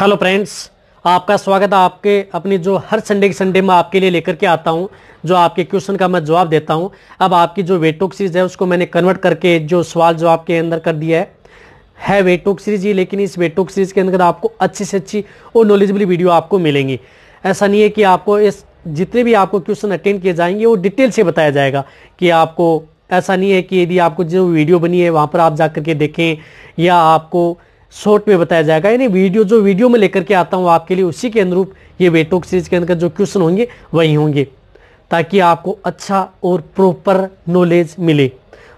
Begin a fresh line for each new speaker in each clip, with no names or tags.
hello friends आपका स्वागत है आपके अपनी जो हर संडे के संडे में आपके लिए लेकर के आता हूं जो आपके क्वेश्चन का मैं जवाब देता हूं अब आपकी जो वेटोक सीरीज है उसको मैंने कन्वर्ट करके जो सवाल जो आपके अंदर कर दिया है है वेटोक सीरीज ही लेकिन इस वेटोक सीरीज के अंदर आपको अच्छी से अच्छी और नॉलेजबली वीडियो आपको मिलेंगी ऐसा नहीं है कि आपको इस जितने भी आपको क्वेश्चन अटेंड किए जाएंगे वो डिटेल से बताया जाएगा कि आपको ऐसा नहीं है कि यदि आपको जो वीडियो बनी है वहाँ पर आप जा के देखें या आपको शॉर्ट में बताया जाएगा यानी वीडियो जो वीडियो में लेकर के आता हूँ आपके लिए उसी के अनुरूप ये वेटोक सीरीज के अंदर जो क्वेश्चन होंगे वही होंगे ताकि आपको अच्छा और प्रॉपर नॉलेज मिले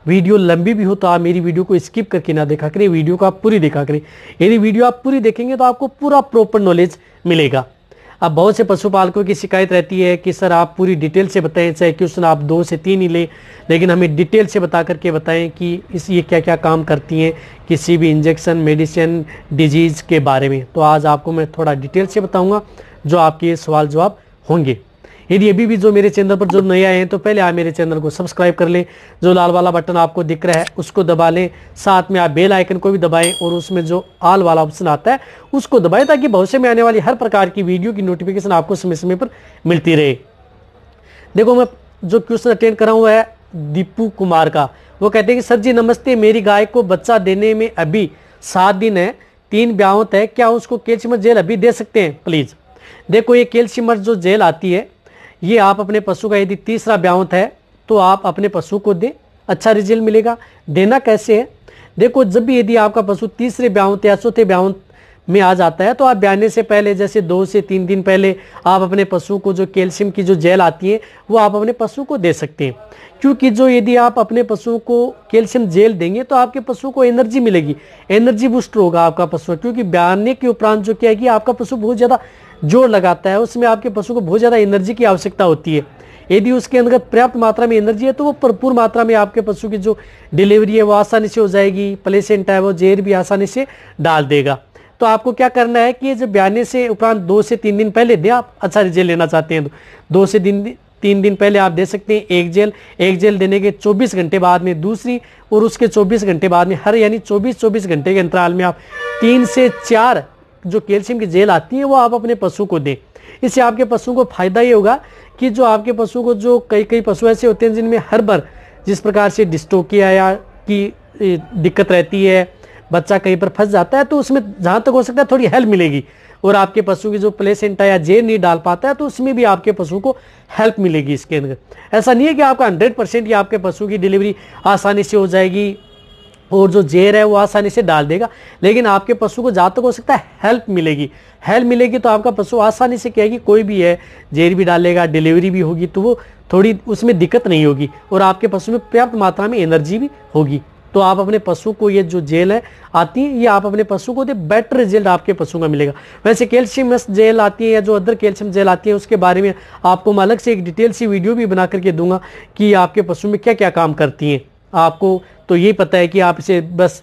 वीडियो लंबी भी हो तो आप मेरी वीडियो को स्किप करके ना देखा करें वीडियो को आप पूरी देखा करें यदि वीडियो आप पूरी देखेंगे तो आपको पूरा प्रॉपर नॉलेज मिलेगा अब बहुत से पशुपालकों की शिकायत रहती है कि सर आप पूरी डिटेल से बताएं चाहे क्वेश्चन आप दो से तीन ही लें लेकिन हमें डिटेल से बता करके बताएं कि इस ये क्या क्या काम करती हैं किसी भी इंजेक्शन मेडिसिन डिजीज़ के बारे में तो आज आपको मैं थोड़ा डिटेल से बताऊँगा जो आपके सवाल जवाब होंगे यदि अभी भी जो मेरे चैनल पर जो नए आए हैं तो पहले आप मेरे चैनल को सब्सक्राइब कर लें जो लाल वाला बटन आपको दिख रहा है उसको दबा लें साथ में आप बेल आइकन को भी दबाएं और उसमें जो आल वाला ऑप्शन आता है उसको दबाएं ताकि भविष्य में आने वाली हर प्रकार की वीडियो की नोटिफिकेशन आपको समय समय पर मिलती रहे देखो मैं जो क्वेश्चन अटेंड करा हुआ है दीपू कुमार का वो कहते हैं कि सर जी नमस्ते मेरी गाय को बच्चा देने में अभी सात दिन है तीन ब्याहत है क्या उसको कैल्शियम जेल अभी दे सकते हैं प्लीज़ देखो ये केल्शियमर जो जेल आती है ये आप अपने पशु का यदि तीसरा ब्याउंत है तो आप अपने पशु को दें अच्छा रिजल्ट मिलेगा देना कैसे है देखो जब भी यदि आपका पशु तीसरे ब्याउंत या चौथे ब्यावंत में आ जाता है तो आप ब्याने से पहले जैसे दो से तीन दिन पहले आप अपने पशु को जो कैल्शियम की जो जेल आती है वो आप अपने पशु को दे सकते हैं क्योंकि जो यदि आप अपने पशु को कैल्शियम जेल देंगे तो आपके पशु को एनर्जी मिलेगी एनर्जी बूस्टर होगा आपका पशु क्योंकि ब्याने के उपरांत जो क्या है कि आपका पशु बहुत ज़्यादा जोर लगाता है उसमें आपके पशु को बहुत ज़्यादा एनर्जी की आवश्यकता होती है यदि उसके अंदर पर्याप्त मात्रा में एनर्जी है तो वो भरपूर मात्रा में आपके पशु की जो डिलीवरी है वो आसानी से हो जाएगी प्लेसेंट है वो जेर भी आसानी से डाल देगा तो आपको क्या करना है कि जब ब्याने से उपरांत दो से तीन दिन पहले दें आप अच्छा रिजल्ट लेना चाहते हैं तो दो से दिन तीन दिन पहले आप दे सकते हैं एक जेल एक जेल देने के 24 घंटे बाद में दूसरी और उसके 24 घंटे बाद में हर यानी 24 24 घंटे के अंतराल में आप तीन से चार जो कैल्शियम की जेल आती है वो आप अपने पशु को दें इससे आपके पशु को फायदा ये होगा कि जो आपके पशु को जो कई कई पशु ऐसे होते हैं जिनमें हर बार जिस प्रकार से डिस्टोकिया या की दिक्कत रहती है बच्चा कहीं पर फंस जाता है तो उसमें जहाँ तक हो सकता है थोड़ी हेल्प मिलेगी और आपके पशु की जो प्लेसेंटा या जेल नहीं डाल पाता है तो उसमें भी आपके पशु को हेल्प मिलेगी इसके अंदर ऐसा नहीं है कि आपका हंड्रेड परसेंट आपके पशु की डिलीवरी आसानी से हो जाएगी और जो जेर है वो आसानी से डाल देगा लेकिन आपके पशु को जहाँ तक हो सकता है हेल्प मिलेगी हेल्प मिलेगी तो आपका पशु आसानी से कहेगी कोई भी है जेर भी डालेगा डिलीवरी भी होगी तो वो थोड़ी उसमें दिक्कत नहीं होगी और आपके पशु में पर्याप्त मात्रा में एनर्जी भी होगी तो आप अपने पशु को ये जो जेल है आती है ये आप अपने पशु को दे बेटर रिजल्ट आपके पशु का मिलेगा वैसे कैल्शियम जेल आती है या जो अदर कैल्शियम जेल आती है उसके बारे में आपको मैं अलग से एक डिटेल सी वीडियो भी बना करके दूंगा कि आपके पशु में क्या क्या काम करती हैं आपको तो ये पता है कि आप इसे बस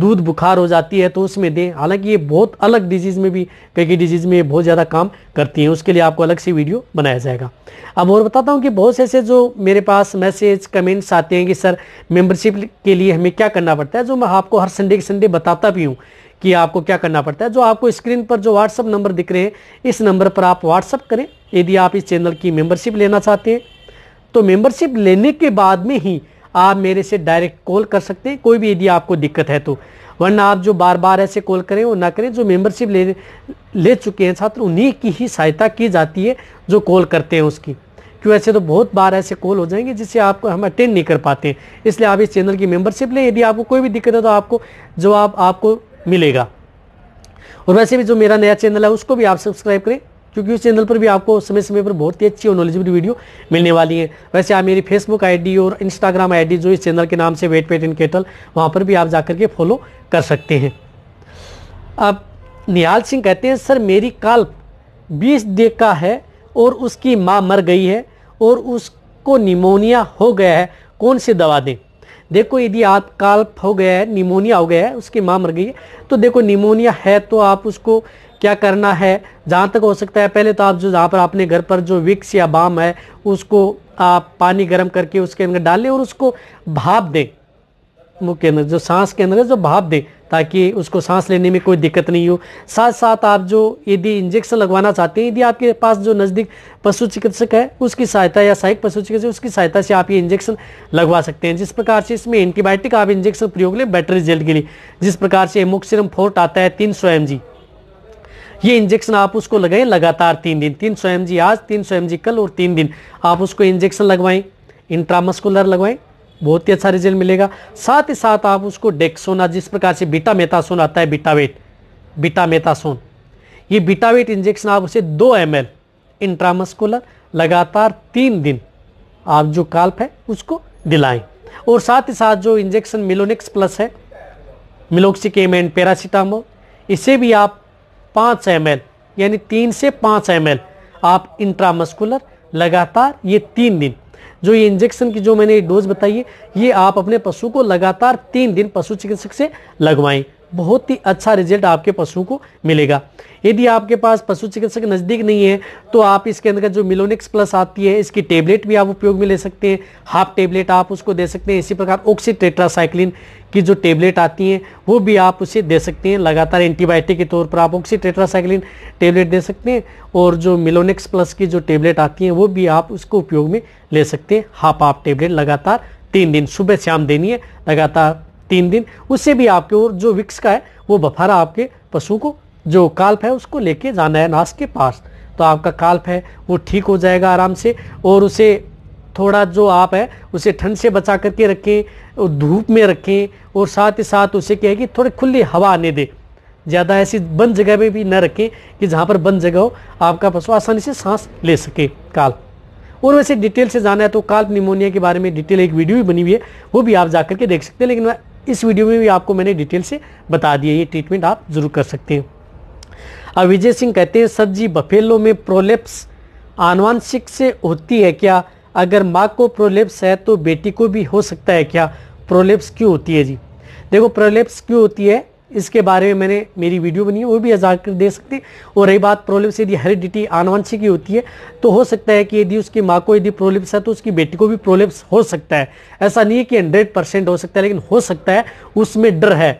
दूध बुखार हो जाती है तो उसमें दें हालांकि ये बहुत अलग डिजीज़ में भी कई कई डिजीज़ में ये बहुत ज़्यादा काम करती हैं उसके लिए आपको अलग से वीडियो बनाया जाएगा अब और बताता हूँ कि बहुत से ऐसे जो मेरे पास मैसेज कमेंट्स आते हैं कि सर मेंबरशिप के लिए हमें क्या करना पड़ता है जो मैं आपको हर संडे के संडे बताता भी हूँ कि आपको क्या करना पड़ता है जो आपको स्क्रीन पर जो व्हाट्सअप नंबर दिख रहे हैं इस नंबर पर आप व्हाट्सअप करें यदि आप इस चैनल की मेम्बरशिप लेना चाहते हैं तो मेम्बरशिप लेने के बाद में ही आप मेरे से डायरेक्ट कॉल कर सकते हैं कोई भी यदि आपको दिक्कत है तो वरना आप जो बार बार ऐसे कॉल करें वो ना करें जो मेंबरशिप ले ले चुके हैं छात्र उन्हीं की ही सहायता की जाती है जो कॉल करते हैं उसकी क्यों ऐसे तो बहुत बार ऐसे कॉल हो जाएंगे जिससे आपको हम अटेंड नहीं कर पाते हैं इसलिए आप इस चैनल की मेंबरशिप लें यदि आपको कोई भी दिक्कत है तो आपको जवाब आपको मिलेगा और वैसे भी जो मेरा नया चैनल है उसको भी आप सब्सक्राइब करें क्योंकि उस चैनल पर भी आपको समय समय पर बहुत ही अच्छी और नॉलेजेबल वीडियो मिलने वाली है वैसे आप मेरी फेसबुक आईडी और इंस्टाग्राम आईडी जो इस चैनल के नाम से वेट पेट इन केटल वहाँ पर भी आप जाकर के फॉलो कर सकते हैं अब निहाल सिंह कहते हैं सर मेरी काल बीस डे का है और उसकी माँ मर गई है और उसको निमोनिया हो गया है कौन सी दवा दें देखो यदि आप काल्प हो गया है निमोनिया हो गया है उसकी माँ मर गई है तो देखो निमोनिया है तो आप उसको क्या करना है जहाँ तक हो सकता है पहले तो आप जो जहाँ पर आपने घर पर जो विक्स या बाम है उसको आप पानी गर्म करके उसके अंदर डालें और उसको भाप दें मुँह के अंदर जो सांस के अंदर जो भाप दें ताकि उसको सांस लेने में कोई दिक्कत नहीं हो साथ साथ आप जो यदि इंजेक्शन लगवाना चाहते हैं यदि आपके पास जो नज़दीक पशु चिकित्सक है उसकी सहायता या सहायक पशु चिकित्सक उसकी सहायता से आप ये इंजेक्शन लगवा सकते हैं जिस प्रकार से इसमें एंटीबायोटिक आप इंजेक्शन प्रयोग लें बेटर रिजल्ट के लिए जिस प्रकार से एमोक्सिरम फोर्ट आता है तीन सौ ये इंजेक्शन आप उसको लगाएं लगातार तीन दिन तीन सौ आज तीन सौ कल और तीन दिन आप उसको इंजेक्शन लगवाएं इंट्रामस्कुलर लगवाएं बहुत ही अच्छा रिजल्ट मिलेगा साथ ही साथ आप उसको डेक्सोना जिस प्रकार से बीटा मेथासोन आता है बीटावेट बीटा मेथासोन ये बीटावेट इंजेक्शन आप उसे दो एम एल इंट्रामस्कुलर लगातार तीन दिन आप जो काल्प है उसको दिलाएं और साथ ही साथ जो इंजेक्शन मिलोनिक्स प्लस है मिलोक्सिकेम एंड पैरासीटामोल इसे भी आप पाँच एम यानी तीन से पाँच एम आप इंट्रामस्कुलर लगातार ये तीन दिन जो ये इंजेक्शन की जो मैंने डोज बताई है ये आप अपने पशु को लगातार तीन दिन पशु चिकित्सक से लगवाएं बहुत ही अच्छा रिजल्ट आपके पशु को मिलेगा यदि आपके पास पशु चिकित्सक नज़दीक नहीं है तो आप इसके अंदर जो मिलोनिक्स प्लस आती है इसकी टेबलेट भी आप उपयोग में ले सकते हैं हाफ टेबलेट आप उसको दे सकते हैं इसी प्रकार ऑक्सीट्रेट्रासाइक्लिन की जो टेबलेट आती है वो भी आप उसे दे सकते हैं लगातार एंटीबायोटिक के तौर पर आप ऑक्सीट्रेट्रासाइक्लिन टेबलेट दे सकते हैं और जो मिलोनिक्स प्लस की जो टेबलेट आती है वो भी आप उसको उपयोग में ले सकते हैं हाफ हाफ टेबलेट लगातार तीन दिन सुबह शाम देनी है लगातार तीन दिन उससे भी आपके और जो विक्स का है वो बफारा आपके पशु को जो काल्प है उसको लेके जाना है नाश के पास तो आपका काल्प है वो ठीक हो जाएगा आराम से और उसे थोड़ा जो आप है उसे ठंड से बचा करके रखें और धूप में रखें और साथ ही साथ उसे क्या है कि थोड़ी खुली हवा आने दें ज़्यादा ऐसी बंद जगह में भी न रखें कि जहाँ पर बंद जगह हो आपका पशु आसानी से सांस ले सके काल और वैसे डिटेल से जाना है तो काल्प निमोनिया के बारे में डिटेल एक वीडियो भी बनी हुई है वो भी आप जा करके देख सकते हैं लेकिन इस वीडियो में भी आपको मैंने डिटेल से बता दिया ये ट्रीटमेंट आप जरूर कर सकते हैं अब विजय सिंह कहते हैं सर जी बफेलो में प्रोलेप्स आनुवांशिक से होती है क्या अगर माँ को प्रोलेप्स है तो बेटी को भी हो सकता है क्या प्रोलेप्स क्यों होती है जी देखो प्रोलेप्स क्यों होती है इसके बारे में मैंने मेरी वीडियो बनी है वो भी आजाद कर दे सकते हैं और रही बात प्रोलिप्स यदि हेरिडिटी आनुवंशिक ही होती है तो हो सकता है कि यदि उसकी माँ को यदि प्रोलिप्स है तो उसकी बेटी को भी प्रोलिप्स हो सकता है ऐसा नहीं है कि हंड्रेड परसेंट हो सकता है लेकिन हो सकता है उसमें डर है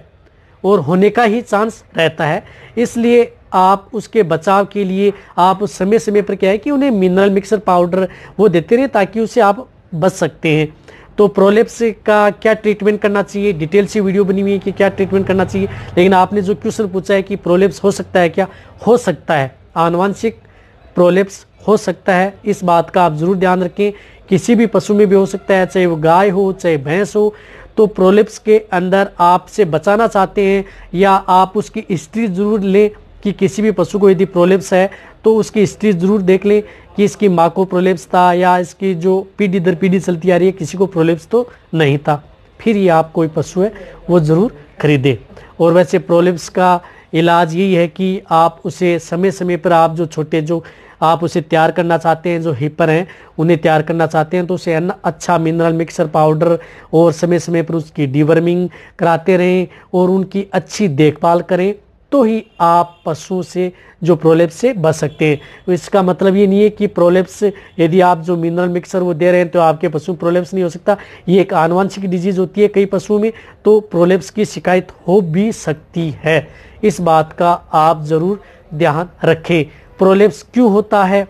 और होने का ही चांस रहता है इसलिए आप उसके बचाव के लिए आप समय समय पर क्या है कि उन्हें मिनरल मिक्सर पाउडर वो देते रहे ताकि उससे आप बच सकते हैं तो प्रोलेप्स का क्या ट्रीटमेंट करना चाहिए डिटेल से वीडियो बनी हुई है कि क्या ट्रीटमेंट करना चाहिए लेकिन आपने जो क्वेश्चन पूछा है कि प्रोलेप्स हो सकता है क्या हो सकता है आनुवंशिक प्रोलेप्स हो सकता है इस बात का आप ज़रूर ध्यान रखें किसी भी पशु में भी हो सकता है चाहे वो गाय हो चाहे भैंस हो तो प्रोलिप्स के अंदर आपसे बचाना चाहते हैं या आप उसकी हिस्ट्री ज़रूर लें कि किसी भी पशु को यदि प्रोलिप्स है तो उसकी हिस्ट्री ज़रूर देख ले कि इसकी माँ को प्रोलेप्स था या इसकी जो पीढ़ी दर पीढ़ी चलती आ रही है किसी को प्रोलेप्स तो नहीं था फिर ये आप कोई पशु है वो ज़रूर खरीदे और वैसे प्रोलेप्स का इलाज यही है कि आप उसे समय समय पर आप जो छोटे जो आप उसे तैयार करना चाहते हैं जो हिपर हैं उन्हें तैयार करना चाहते हैं तो उसे है अच्छा मिनरल मिक्सर पाउडर और समय समय पर उसकी डिवर्मिंग कराते रहें और उनकी अच्छी देखभाल करें तो ही आप पशु से जो प्रोलेप्स से बच सकते हैं तो इसका मतलब ये नहीं है कि प्रोलेप्स यदि आप जो मिनरल मिक्सर वो दे रहे हैं तो आपके पशु प्रोलेप्स नहीं हो सकता ये एक आनुवंशिक डिजीज होती है कई पशुओं में तो प्रोलेप्स की शिकायत हो भी सकती है इस बात का आप ज़रूर ध्यान रखें प्रोलेप्स क्यों होता है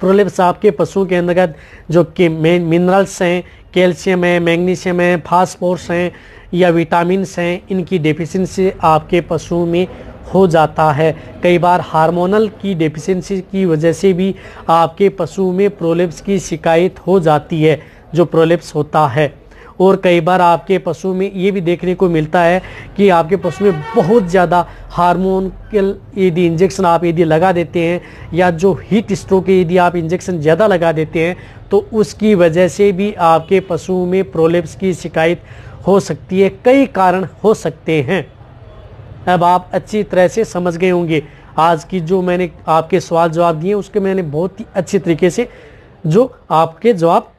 प्रोलेप्स आपके पशुओं के अंतर्गत जो कि मेन मिनरल्स हैं कैल्शियम है मैग्नीशियम है फास्फोर्स हैं या विटामिनस हैं इनकी डेफिशिएंसी आपके पशु में हो जाता है कई बार हार्मोनल की डेफिशिएंसी की वजह से भी आपके पशु में प्रोलिप्स की शिकायत हो जाती है जो प्रोलिप्स होता है और कई बार आपके पशु में ये भी देखने को मिलता है कि आपके पशु में बहुत ज़्यादा हार्मोन के यदि इंजेक्शन आप यदि लगा देते हैं या जो हीट स्ट्रोक के यदि आप इंजेक्शन ज़्यादा लगा देते हैं तो उसकी वजह से भी आपके पशु में प्रोलेप्स की शिकायत हो सकती है कई कारण हो सकते हैं अब आप अच्छी तरह से समझ गए होंगे आज की जो मैंने आपके सवाल जवाब दिए उसके मैंने बहुत ही अच्छे तरीके से जो आपके जवाब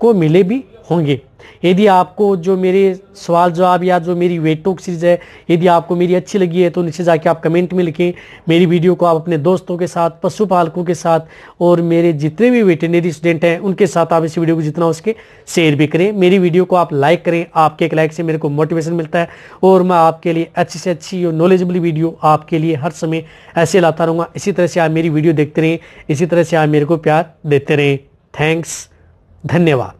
को मिले भी होंगे यदि आपको जो मेरे सवाल जवाब या जो मेरी वेट टॉक सीरीज है यदि आपको मेरी अच्छी लगी है तो नीचे जाके आप कमेंट में लिखें मेरी वीडियो को आप अपने दोस्तों के साथ पशुपालकों के साथ और मेरे जितने भी वेटनरी स्टूडेंट हैं उनके साथ आप इस वीडियो को जितना उसके शेयर भी करें मेरी वीडियो को आप लाइक करें आपके एक लाइक से मेरे को मोटिवेशन मिलता है और मैं आपके लिए अच्छी से अच्छी और नॉलेजेबल वीडियो आपके लिए हर समय ऐसे लाता रहूँगा इसी तरह से आप मेरी वीडियो देखते रहें इसी तरह से आप मेरे को प्यार देते रहें थैंक्स धन्यवाद